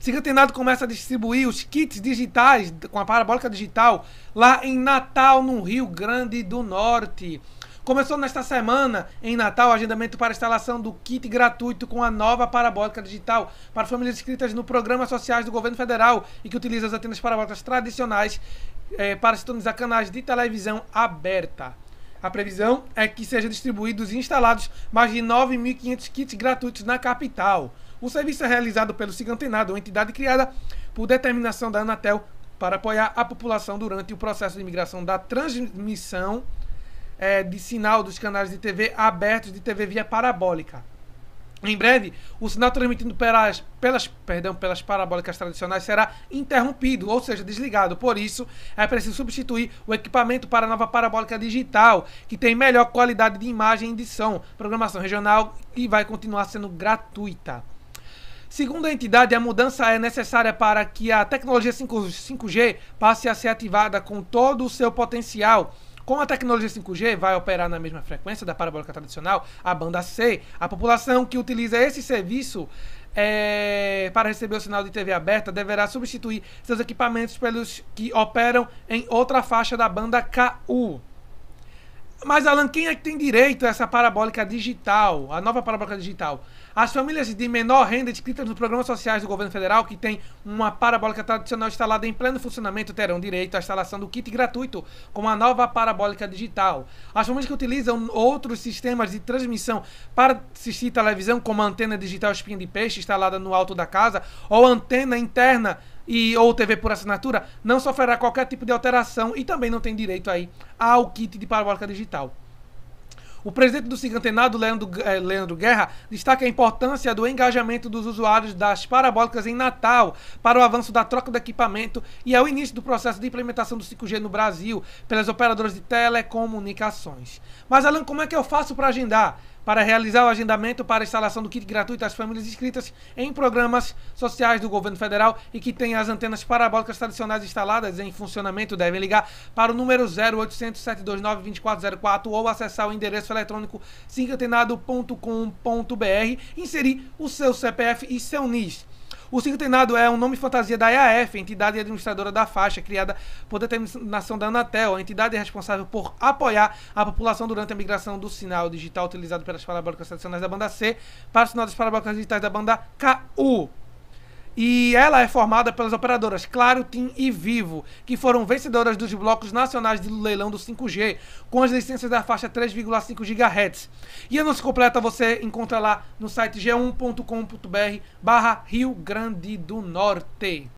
Cinquentenário começa a distribuir os kits digitais com a parabólica digital lá em Natal, no Rio Grande do Norte. Começou nesta semana, em Natal, o agendamento para instalação do kit gratuito com a nova parabólica digital para famílias inscritas no programa sociais do governo federal e que utiliza as antenas parabólicas tradicionais eh, para sintonizar canais de televisão aberta. A previsão é que sejam distribuídos e instalados mais de 9.500 kits gratuitos na capital. O serviço é realizado pelo Cigantenado, é uma entidade criada por determinação da Anatel para apoiar a população durante o processo de migração da transmissão é, de sinal dos canais de TV abertos de TV via parabólica. Em breve, o sinal transmitido pelas, pelas, perdão, pelas parabólicas tradicionais será interrompido, ou seja, desligado. Por isso, é preciso substituir o equipamento para a nova parabólica digital, que tem melhor qualidade de imagem e de som. Programação regional e vai continuar sendo gratuita. Segundo a entidade, a mudança é necessária para que a tecnologia 5G passe a ser ativada com todo o seu potencial. Como a tecnologia 5G vai operar na mesma frequência da parabólica tradicional, a banda C, a população que utiliza esse serviço é, para receber o sinal de TV aberta deverá substituir seus equipamentos pelos que operam em outra faixa da banda KU. Mas, Alan, quem é que tem direito a essa parabólica digital, a nova parabólica digital? As famílias de menor renda inscritas nos programas sociais do governo federal, que tem uma parabólica tradicional instalada em pleno funcionamento, terão direito à instalação do kit gratuito com a nova parabólica digital. As famílias que utilizam outros sistemas de transmissão para assistir televisão, como a antena digital espinha de peixe instalada no alto da casa ou antena interna e ou TV por assinatura não sofrerá qualquer tipo de alteração e também não tem direito aí ao kit de parabólica digital. O presidente do Cinquentenado, Leandro, eh, Leandro Guerra, destaca a importância do engajamento dos usuários das parabólicas em Natal para o avanço da troca de equipamento e ao início do processo de implementação do 5G no Brasil pelas operadoras de telecomunicações. Mas, Alan, como é que eu faço para agendar? para realizar o agendamento para instalação do kit gratuito às famílias inscritas em programas sociais do governo federal e que tenham as antenas parabólicas tradicionais instaladas em funcionamento devem ligar para o número 0800 729 2404 ou acessar o endereço eletrônico cinquentenado.com.br, inserir o seu CPF e seu NIS. O cinquentenado é um nome fantasia da EAF, entidade administradora da faixa, criada por determinação da Anatel. A entidade responsável por apoiar a população durante a migração do sinal digital utilizado pelas parabólicas tradicionais da banda C para o sinal das parabólicas digitais da banda KU. E ela é formada pelas operadoras Claro, TIM e Vivo, que foram vencedoras dos blocos nacionais do leilão do 5G, com as licenças da faixa 3,5 GHz. E a nossa completa você encontra lá no site g1.com.br barra Rio Grande do Norte.